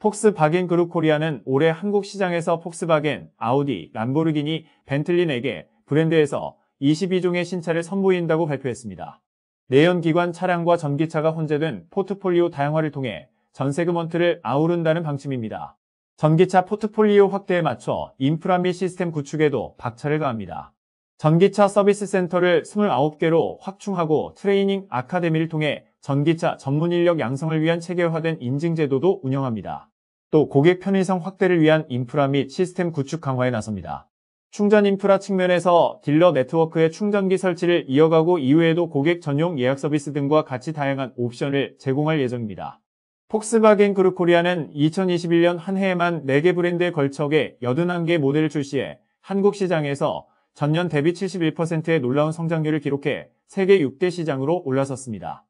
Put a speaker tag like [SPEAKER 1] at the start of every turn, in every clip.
[SPEAKER 1] 폭스바겐 그룹 코리아는 올해 한국 시장에서 폭스바겐, 아우디, 람보르기니, 벤틀린에게 브랜드에서 22종의 신차를 선보인다고 발표했습니다. 내연기관 차량과 전기차가 혼재된 포트폴리오 다양화를 통해 전세그먼트를 아우른다는 방침입니다. 전기차 포트폴리오 확대에 맞춰 인프라 및 시스템 구축에도 박차를 가합니다. 전기차 서비스 센터를 29개로 확충하고 트레이닝 아카데미를 통해 전기차 전문 인력 양성을 위한 체계화된 인증 제도도 운영합니다. 또 고객 편의성 확대를 위한 인프라 및 시스템 구축 강화에 나섭니다. 충전 인프라 측면에서 딜러 네트워크의 충전기 설치를 이어가고 이후에도 고객 전용 예약 서비스 등과 같이 다양한 옵션을 제공할 예정입니다. 폭스바겐 그룹 코리아는 2021년 한 해에만 4개 브랜드에 걸쳐게 81개 모델을 출시해 한국 시장에서 전년 대비 71%의 놀라운 성장률을 기록해 세계 6대 시장으로 올라섰습니다.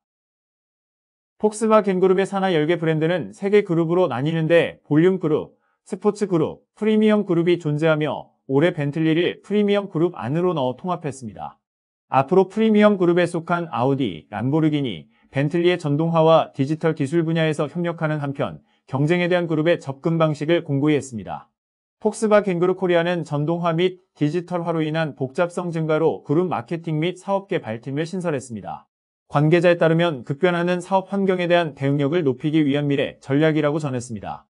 [SPEAKER 1] 폭스바 겐그룹의 산하 10개 브랜드는 3개 그룹으로 나뉘는데 볼륨 그룹, 스포츠 그룹, 프리미엄 그룹이 존재하며 올해 벤틀리를 프리미엄 그룹 안으로 넣어 통합했습니다. 앞으로 프리미엄 그룹에 속한 아우디, 람보르기니, 벤틀리의 전동화와 디지털 기술 분야에서 협력하는 한편 경쟁에 대한 그룹의 접근 방식을 공고히 했습니다. 폭스바 겐그룹 코리아는 전동화 및 디지털화로 인한 복잡성 증가로 그룹 마케팅 및사업계 발팀을 신설했습니다. 관계자에 따르면 급변하는 사업 환경에 대한 대응력을 높이기 위한 미래 전략이라고 전했습니다.